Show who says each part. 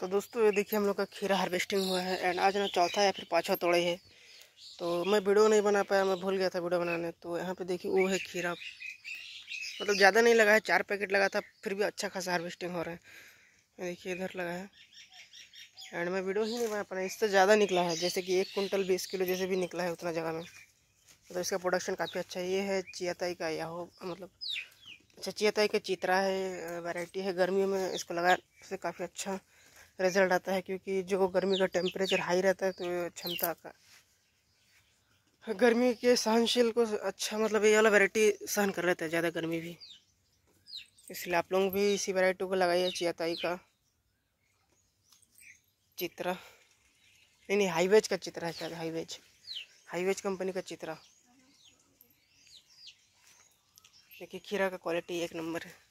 Speaker 1: तो दोस्तों ये देखिए हम लोग का खीरा हार्वेस्टिंग हुआ है एंड आज ना चौथा या फिर पाँचवा तोड़े है तो मैं वीडियो नहीं बना पाया मैं भूल गया था वीडियो बनाने तो यहाँ पे देखिए वो है खीरा मतलब ज़्यादा नहीं लगा है चार पैकेट लगा था फिर भी अच्छा खासा हार्वेस्टिंग हो रहा है देखिए इधर लगा है एंड मैं वीडियो ही नहीं बना पाया इससे ज़्यादा निकला है जैसे कि एक कुंटल बीस किलो जैसे भी निकला है उतना जगह में मतलब इसका प्रोडक्शन काफ़ी अच्छा है ये है चियाताई का या हो मतलब अच्छा चियाताई का चित्रा है वैरायटी है गर्मियों में इसको लगा इससे काफ़ी अच्छा रिज़ल्ट आता है क्योंकि जो गर्मी का टेम्परेचर हाई रहता है तो क्षमता का गर्मी के सहनशील को अच्छा मतलब ये वाला वैरायटी सहन कर लेता है ज़्यादा गर्मी भी इसलिए आप लोग भी इसी वैरायटी को लगाइए चियाताई का चित्रा नहीं नहीं हाईवेज का चित्रा है शायद हाईवेज हाईवेज कंपनी का चित्रा देखिए खीरा का क्वालिटी एक नंबर है